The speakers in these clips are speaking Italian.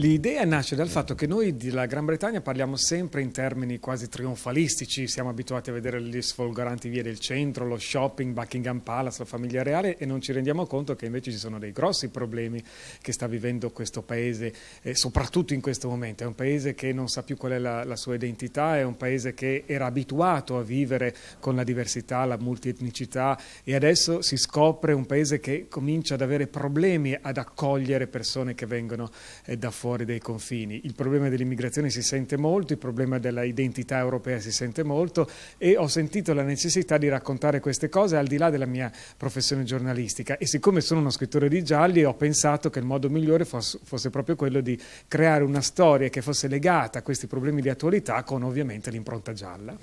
L'idea nasce dal fatto che noi della Gran Bretagna parliamo sempre in termini quasi trionfalistici, siamo abituati a vedere le sfolgoranti vie del centro, lo shopping, Buckingham Palace, la famiglia reale e non ci rendiamo conto che invece ci sono dei grossi problemi che sta vivendo questo paese, eh, soprattutto in questo momento. È un paese che non sa più qual è la, la sua identità, è un paese che era abituato a vivere con la diversità, la multietnicità e adesso si scopre un paese che comincia ad avere problemi ad accogliere persone che vengono eh, da fuori fuori dai confini. Il problema dell'immigrazione si sente molto, il problema dell'identità europea si sente molto e ho sentito la necessità di raccontare queste cose al di là della mia professione giornalistica e siccome sono uno scrittore di gialli ho pensato che il modo migliore fosse, fosse proprio quello di creare una storia che fosse legata a questi problemi di attualità con ovviamente l'impronta gialla.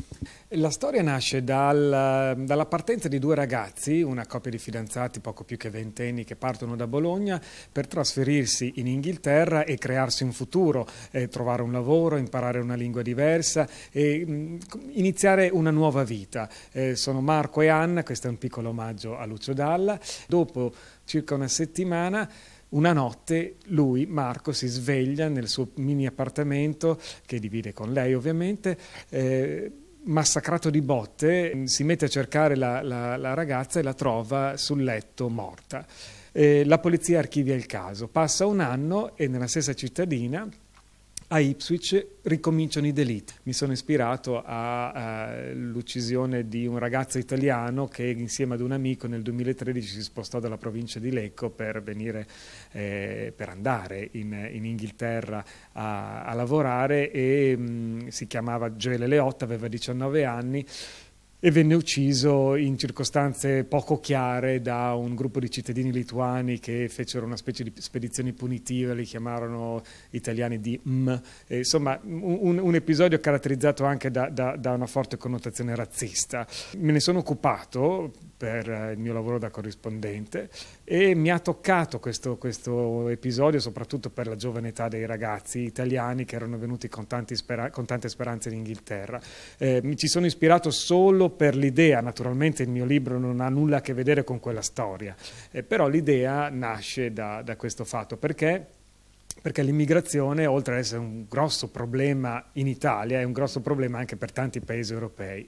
La storia nasce dal, dalla partenza di due ragazzi, una coppia di fidanzati poco più che ventenni che partono da Bologna per trasferirsi in Inghilterra e creare crearsi un futuro, eh, trovare un lavoro, imparare una lingua diversa e mh, mm, iniziare una nuova vita. Eh, sono Marco e Anna, questo è un piccolo omaggio a Lucio Dalla. Dopo circa una settimana una notte lui, Marco, si sveglia nel suo mini appartamento che divide con lei ovviamente eh, massacrato di botte, si mette a cercare la, la, la ragazza e la trova sul letto morta. Eh, la polizia archivia il caso, passa un anno e nella stessa cittadina a Ipswich ricominciano i delitti. Mi sono ispirato all'uccisione eh, uh, di un ragazzo italiano che insieme ad un amico nel 2013 si spostò dalla provincia di Lecco per, venire, eh, per andare in, in Inghilterra a, a, lavorare e mh, mm, si chiamava Gioele Leotta, aveva 19 anni e venne ucciso in circostanze poco chiare da un gruppo di cittadini lituani che fecero una specie di spedizioni punitive, li chiamarono italiani di M. E insomma, un, un, episodio caratterizzato anche da, da, da, una forte connotazione razzista. Me ne sono occupato per eh, il mio lavoro da corrispondente e mi ha toccato questo, questo episodio soprattutto per la giovane età dei ragazzi italiani che erano venuti con, con tante speranze in Inghilterra. Eh, mi ci sono ispirato solo per l'idea, naturalmente il mio libro non ha nulla a che vedere con quella storia, eh, però l'idea nasce da, da questo fatto perché perché l'immigrazione, oltre ad essere un grosso problema in Italia, è un grosso problema anche per tanti paesi europei.